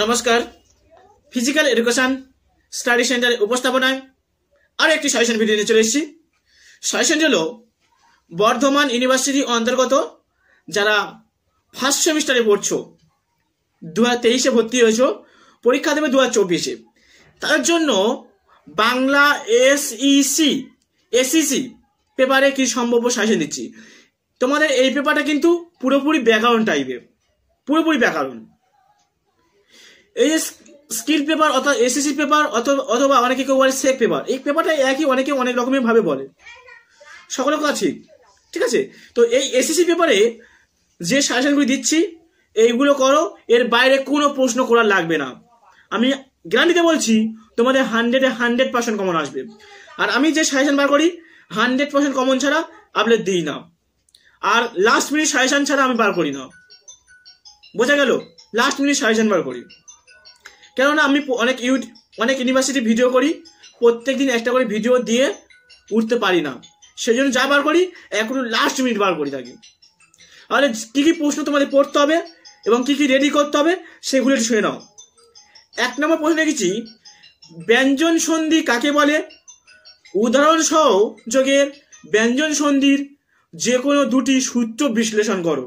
নমস্কার physical education study সেন্টারের উপস্থাপনায় আরও একটি সাজেশন ভিডিও নিয়ে চলে এসেছি সাজেশন হল বর্ধমান ইউনিভার্সিটি অন্তর্গত যারা ফার্স্ট সেমিস্টারে পড়ছো দু হাজার তেইশে ভর্তি হয়েছো পরীক্ষা দেবে দু হাজার চব্বিশে তার জন্য বাংলা এসইসি এসিসি পেপারে কি সম্ভব সাজেশন দিচ্ছি তোমাদের এই পেপারটা কিন্তু পুরোপুরি ব্যাকরণ টাইপের পুরোপুরি ব্যাকরণ এই যে স্কিল পেপার অর্থাৎ এসএসসি পেপার অথবা অনেকে কেউ বলে সেক পেপার এই পেপারটা একই অনেকে অনেক রকমের ভাবে বলে সকলের কথা ঠিক ঠিক আছে তো এই এসএসসি পেপারে যে সাজেশনগুলি দিচ্ছি এইগুলো করো এর বাইরে কোনো প্রশ্ন করা লাগবে না আমি গ্যারান্টিতে বলছি তোমাদের হান্ড্রেডে হান্ড্রেড পার্সেন্ট কমন আসবে আর আমি যে সাজেশন বার করি হান্ড্রেড পার্সেন্ট কমন ছাড়া আপলেট দিই না আর লাস্ট মিনিট সাজেশন ছাড়া আমি বার করি না বোঝা গেল লাস্ট মিনিট সাজেশন বার করি কেননা আমি অনেক ইউ অনেক ইউনিভার্সিটি ভিডিও করি প্রত্যেক দিন একটা করে ভিডিও দিয়ে উঠতে পারি না সেই জন্য যা বার করি এখন লাস্ট মিনিট বার করি থাকি তাহলে কী কী প্রশ্ন তোমাদের পড়তে হবে এবং কী কী রেডি করতে হবে সেগুলো একটু শুনে নাও এক নম্বর প্রশ্ন রেখেছি ব্যঞ্জন সন্ধি কাকে বলে উদাহরণ সহযোগের ব্যঞ্জন সন্ধির যে কোনো দুটি সূত্র বিশ্লেষণ করো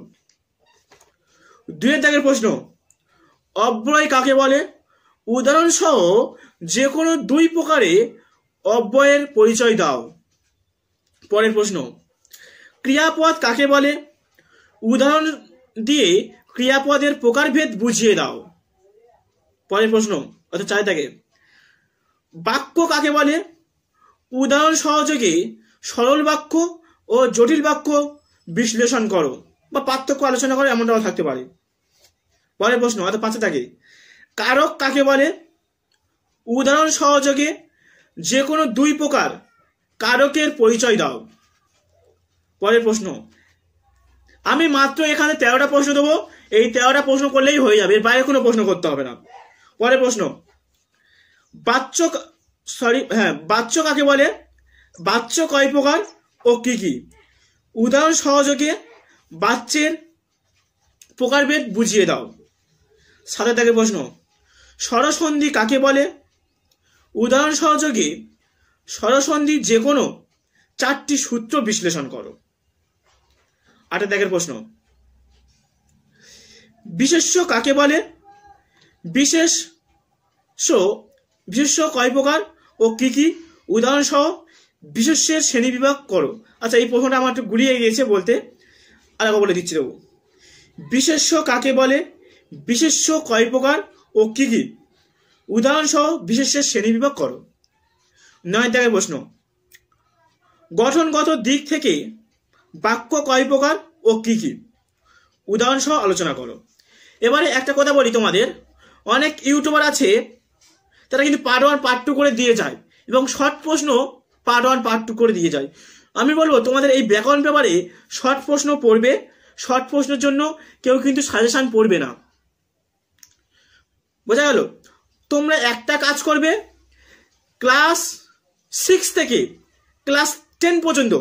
দুয়ের দাগের প্রশ্ন অব্যয় কাকে বলে উদাহরণসহ যে কোনো দুই প্রকারে অব্যয়ের পরিচয় দাও পরের প্রশ্ন ক্রিয়াপদ কাকে বলে উদাহরণ দিয়ে ক্রিয়াপদের প্রকারভেদ বুঝিয়ে দাও পরের প্রশ্ন অর্থাৎ চাই থাকে বাক্য কাকে বলে উদাহরণ সহযোগে সরল বাক্য ও জটিল বাক্য বিশ্লেষণ করো বা পার্থক্য আলোচনা করো এমনটাও থাকতে পারে পরের প্রশ্ন অর্থাৎ পাঁচে থাকে কারক কাকে বলে উদাহরণ সহযোগে যে কোনো দুই প্রকার কারকের পরিচয় দাও পরের প্রশ্ন আমি মাত্র এখানে তেরোটা প্রশ্ন দেবো এই তেরোটা প্রশ্ন করলেই হয়ে যাবে এর বাইরে কোনো প্রশ্ন করতে হবে না পরের প্রশ্ন বাচ্চ সরি হ্যাঁ বাচ্চ কাকে বলে বাচ্চ কয় প্রকার ও কি কি উদাহরণ সহযোগে বাচ্চের প্রকারভেদ বুঝিয়ে দাও সাথে থাকে প্রশ্ন স্বরসন্ধি কাকে বলে উদাহরণ সহযোগে স্বরসন্ধির যে কোনো চারটি সূত্র বিশ্লেষণ করো আটের দেখের প্রশ্ন বিশেষ কাকে বলে বিশেষ বিশেষ কয় প্রকার ও কি কি উদাহরণ সহ শ্রেণী শ্রেণীবিভাগ করো আচ্ছা এই প্রশ্নটা আমার একটু গুলিয়ে গিয়েছে বলতে আর বলে দিচ্ছি দেবো বিশেষ কাকে বলে বিশেষ কয় প্রকার ও কি কি উদাহরণসহ বিশেষের বিভাগ করো নয় থেকে প্রশ্ন গঠনগত দিক থেকে বাক্য কয় প্রকার ও কি কি উদাহরণসহ আলোচনা করো এবারে একটা কথা বলি তোমাদের অনেক ইউটিউবার আছে তারা কিন্তু পার্ট ওয়ান পার্ট টু করে দিয়ে যায় এবং শর্ট প্রশ্ন পার্ট ওয়ান পার্ট টু করে দিয়ে যায় আমি বলবো তোমাদের এই ব্যাকরণ পেপারে শর্ট প্রশ্ন পড়বে শর্ট প্রশ্নের জন্য কেউ কিন্তু সাজেশান পড়বে না বোঝা গেল তোমরা একটা কাজ করবে ক্লাস সিক্স থেকে ক্লাস টেন পর্যন্ত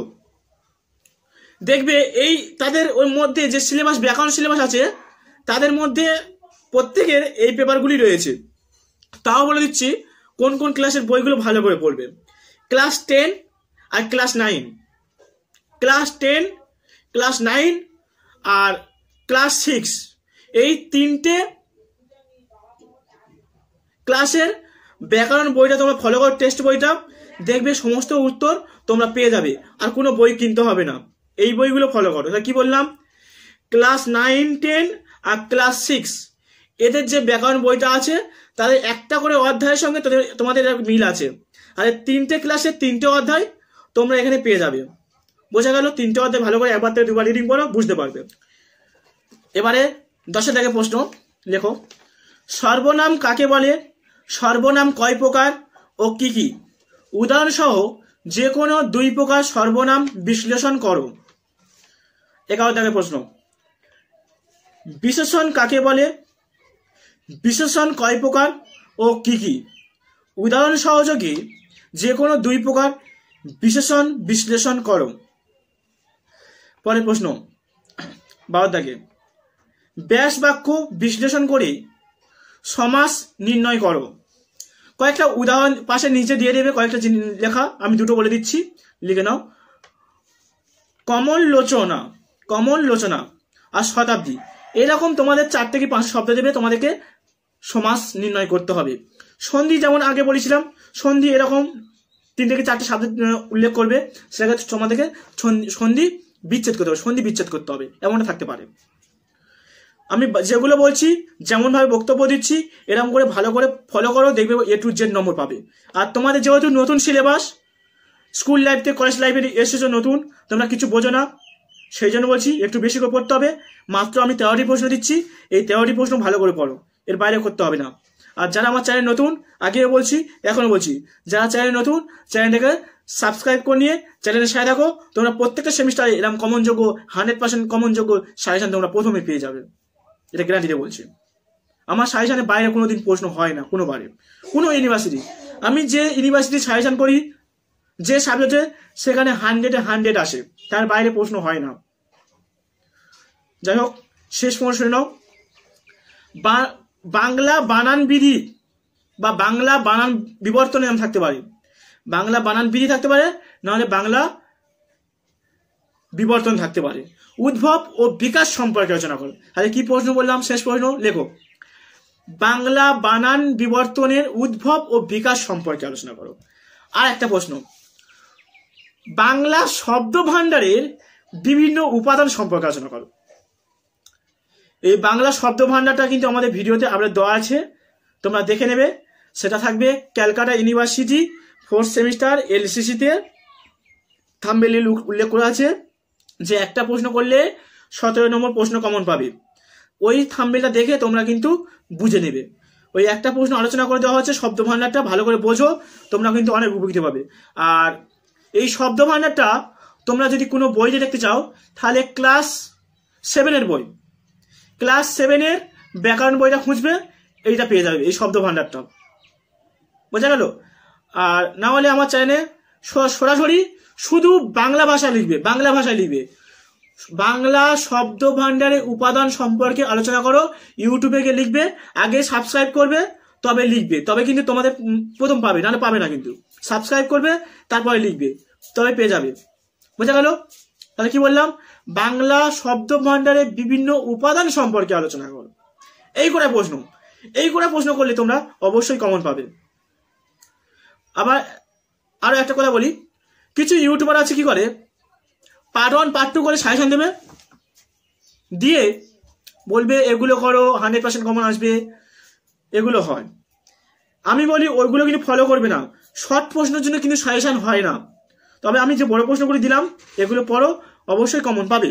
দেখবে এই তাদের ওর মধ্যে যে সিলেবাস ব্যাকরণ সিলেবাস আছে তাদের মধ্যে প্রত্যেকের এই পেপারগুলি রয়েছে তাও বলে দিচ্ছি কোন কোন ক্লাসের বইগুলো ভালো করে পড়বে ক্লাস টেন আর class nine class ten class nine আর ক্লাস সিক্স এই তিনটে ক্লাসের ব্যাকরণ বইটা তোমরা ফলো করো টেস্ট বইটা দেখবে সমস্ত উত্তর তোমরা পেয়ে যাবে আর কোনো বই কিনতে হবে না এই বইগুলো ফলো করো কি বললাম ক্লাস নাইন টেন আর ক্লাস সিক্স এদের যে ব্যাকরণ বইটা আছে তাদের একটা করে অধ্যায়ের সঙ্গে তোমাদের মিল আছে আর তিনটে ক্লাসে তিনটে অধ্যায় তোমরা এখানে পেয়ে যাবে বোঝা গেল তিনটে অধ্যায় ভালো করে একবার থেকে দুবার রিডিং করো বুঝতে পারবে এবারে দশে থেকে প্রশ্ন লেখো সর্বনাম কাকে বলে সর্বনাম কয় প্রকার ও কি কি উদাহরণসহ যে কোনো দুই প্রকার সর্বনাম বিশ্লেষণ করো এগারো থেকে প্রশ্ন বিশেষণ কাকে বলে বিশেষণ কয় প্রকার ও কি কি উদাহরণ সহযোগে যে কোনো দুই প্রকার বিশেষণ বিশ্লেষণ করো পরের প্রশ্ন বারো দাগে ব্যাস বাক্য বিশ্লেষণ করে সমাস নির্ণয় করো কয়েকটা উদাহরণ পাশে নিচে দিয়ে দেবে কয়েকটা লেখা আমি দুটো বলে দিচ্ছি লিখে নাও কমল লোচনা কমল লোচনা আর শতাব্দী এরকম তোমাদের চার থেকে পাঁচ শব্দ দেবে তোমাদেরকে সমাস নির্ণয় করতে হবে সন্ধি যেমন আগে বলেছিলাম সন্ধি এরকম তিন থেকে চারটে শব্দ উল্লেখ করবে সেটাকে তোমাদেরকে সন্ধি বিচ্ছেদ করতে হবে সন্ধি বিচ্ছেদ করতে হবে এমনটা থাকতে পারে আমি যেগুলো বলছি যেমনভাবে বক্তব্য দিচ্ছি এরকম করে ভালো করে ফলো করো দেখবে এ টু জেড নম্বর পাবে আর তোমাদের যেহেতু নতুন সিলেবাস স্কুল লাইফ থেকে কলেজ লাইফে এসেছো নতুন তোমরা কিছু বোঝো না সেই জন্য বলছি একটু বেশি করে পড়তে হবে মাত্র আমি তেরোটি প্রশ্ন দিচ্ছি এই তেরোটি প্রশ্ন ভালো করে পড়ো এর বাইরে করতে হবে না আর যারা আমার চ্যানেল নতুন আগেও বলছি এখনও বলছি যারা চ্যানেল নতুন চ্যানেলটাকে সাবস্ক্রাইব করে নিয়ে চ্যানেলে সাড়ে দেখো তোমরা প্রত্যেকটা সেমিস্টারে এরকম কমনযোগ্য হান্ড্রেড পার্সেন্ট কমনযোগ্য সাজেশন তোমরা প্রথমে পেয়ে যাবে এটা গ্যারান্টিতে বলছি আমার সাজেশানের বাইরে কোনো দিন প্রশ্ন হয় না কোনোবারে কোনো ইউনিভার্সিটি আমি যে ইউনিভার্সিটি সাজেশান করি যে সাবজেক্টে সেখানে হান্ড্রেডে হান্ড্রেড আসে তার বাইরে প্রশ্ন হয় না যাই হোক শেষ প্রশ্ন নাও বাংলা বানান বিধি বা বাংলা বানান বিবর্তনে নাম থাকতে পারে বাংলা বানান বিধি থাকতে পারে নাহলে বাংলা বিবর্তন থাকতে পারে উদ্ভব ও বিকাশ সম্পর্কে আলোচনা করো তাহলে কি প্রশ্ন বললাম শেষ প্রশ্ন লেখো বাংলা বানান বিবর্তনের উদ্ভব ও বিকাশ সম্পর্কে আলোচনা করো আর একটা প্রশ্ন বাংলা শব্দ ভাণ্ডারের বিভিন্ন উপাদান সম্পর্কে আলোচনা করো এই বাংলা শব্দ ভাণ্ডারটা কিন্তু আমাদের ভিডিওতে আপনার দেওয়া আছে তোমরা দেখে নেবে সেটা থাকবে ক্যালকাটা ইউনিভার্সিটি ফোর্থ সেমিস্টার এলসিসিতে থাম্বেলিল উল্লেখ করা আছে যে একটা প্রশ্ন করলে সতেরো নম্বর প্রশ্ন কমন পাবে ওই থাম্বেলটা দেখে তোমরা কিন্তু বুঝে নেবে ওই একটা প্রশ্ন আলোচনা করে দেওয়া হচ্ছে শব্দ ভাণ্ডারটা ভালো করে বোঝো তোমরা কিন্তু অনেক উপকৃত পাবে আর এই শব্দ ভাণ্ডারটা তোমরা যদি কোনো বইতে দেখতে চাও তাহলে ক্লাস সেভেনের বই ক্লাস সেভেনের ব্যাকরণ বইটা খুঁজবে এইটা পেয়ে যাবে এই শব্দ ভাণ্ডারটা বোঝা গেল আর না হলে আমার চ্যানেলে সরাসরি শুধু বাংলা ভাষা লিখবে বাংলা ভাষা লিখবে বাংলা শব্দ ভান্ডারের উপাদান সম্পর্কে আলোচনা করো ইউটিউবে গিয়ে লিখবে আগে সাবস্ক্রাইব করবে তবে লিখবে তবে কিন্তু তোমাদের প্রথম পাবে নাহলে পাবে না কিন্তু সাবস্ক্রাইব করবে তারপরে লিখবে তবে পেয়ে যাবে বোঝা গেল তাহলে কি বললাম বাংলা শব্দ ভান্ডারের বিভিন্ন উপাদান সম্পর্কে আলোচনা করো এই করে প্রশ্ন এই করে প্রশ্ন করলে তোমরা অবশ্যই কমন পাবে আবার আরো একটা কথা বলি কিছু ইউটিউবার আছে কি করে পার্ট ওয়ান পার্ট টু করে সাজেশন দেবে দিয়ে বলবে এগুলো করো হান্ড্রেড পার্সেন্ট কমন আসবে এগুলো হয় আমি বলি ওইগুলো কিন্তু ফলো করবে না শর্ট প্রশ্নের জন্য কিন্তু সাজেশন হয় না তবে আমি যে বড় প্রশ্নগুলি দিলাম এগুলো পড়ো অবশ্যই কমন পাবে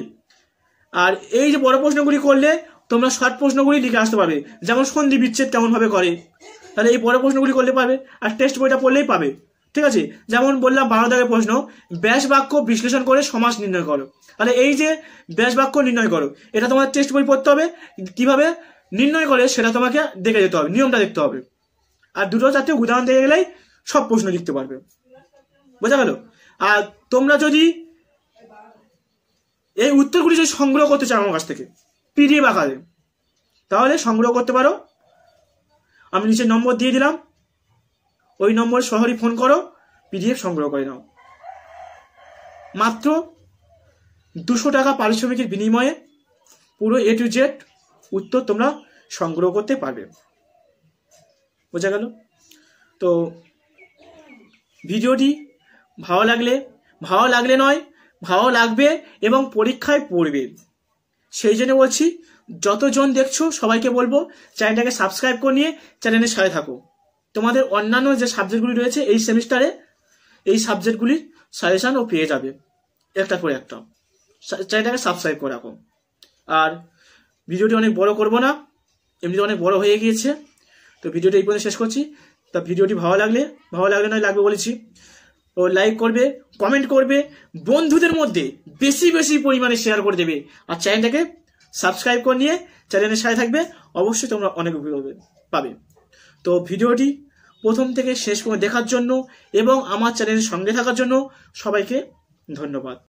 আর এই যে বড় প্রশ্নগুলি করলে তোমরা শর্ট প্রশ্নগুলি লিখে আসতে পারবে যেমন সন্ধি বিচ্ছেদ কেমনভাবে করে তাহলে এই বড় প্রশ্নগুলি করলে পাবে আর টেস্ট বইটা পড়লেই পাবে ঠিক আছে যেমন বললাম বারো দাগের প্রশ্ন ব্যাস বাক্য বিশ্লেষণ করে সমাজ নির্ণয় করো তাহলে এই যে ব্যাস বাক্য নির্ণয় করো এটা তোমার টেস্ট বই পড়তে হবে কিভাবে নির্ণয় করে সেটা তোমাকে দেখে যেতে হবে নিয়মটা দেখতে হবে আর দুটো চারটে উদাহরণ দেখে গেলেই সব প্রশ্ন লিখতে পারবে বোঝা গেল আর তোমরা যদি এই উত্তরগুলি যদি সংগ্রহ করতে চাও আমার কাছ থেকে পিডিএফ আকারে তাহলে সংগ্রহ করতে পারো আমি নিচে নম্বর দিয়ে দিলাম ওই নম্বরে শহরই ফোন করো পিডিএফ সংগ্রহ করে নাও মাত্র দুশো টাকা পারিশ্রমিকের বিনিময়ে পুরো এ টু জেড উত্তর তোমরা সংগ্রহ করতে পারবে বোঝা গেল তো ভিডিওটি ভালো লাগলে ভালো লাগলে নয় ভালো লাগবে এবং পরীক্ষায় পড়বে সেই জন্য বলছি যতজন দেখছো সবাইকে বলবো চ্যানেলটাকে সাবস্ক্রাইব করে নিয়ে চ্যানেলের সাথে থাকো তোমাদের অন্যান্য যে সাবজেক্টগুলি রয়েছে এই সেমিস্টারে এই সাবজেক্টগুলির সাজেশানও পেয়ে যাবে একটা করে একটা চ্যানেলটাকে সাবস্ক্রাইব করে রাখো আর ভিডিওটি অনেক বড় করব না এমনিতে অনেক বড় হয়ে গিয়েছে তো ভিডিওটি এই পর্যন্ত শেষ করছি তা ভিডিওটি ভালো লাগলে ভালো লাগলে নয় লাগবে বলেছি ও লাইক করবে কমেন্ট করবে বন্ধুদের মধ্যে বেশি বেশি পরিমাণে শেয়ার করে দেবে আর চ্যানেলটাকে সাবস্ক্রাইব করে নিয়ে চ্যানেলের সাথে থাকবে অবশ্যই তোমরা অনেক উপকার পাবে তো ভিডিওটি প্রথম থেকে শেষ পর্যন্ত দেখার জন্য এবং আমার চ্যানেলের সঙ্গে থাকার জন্য সবাইকে ধন্যবাদ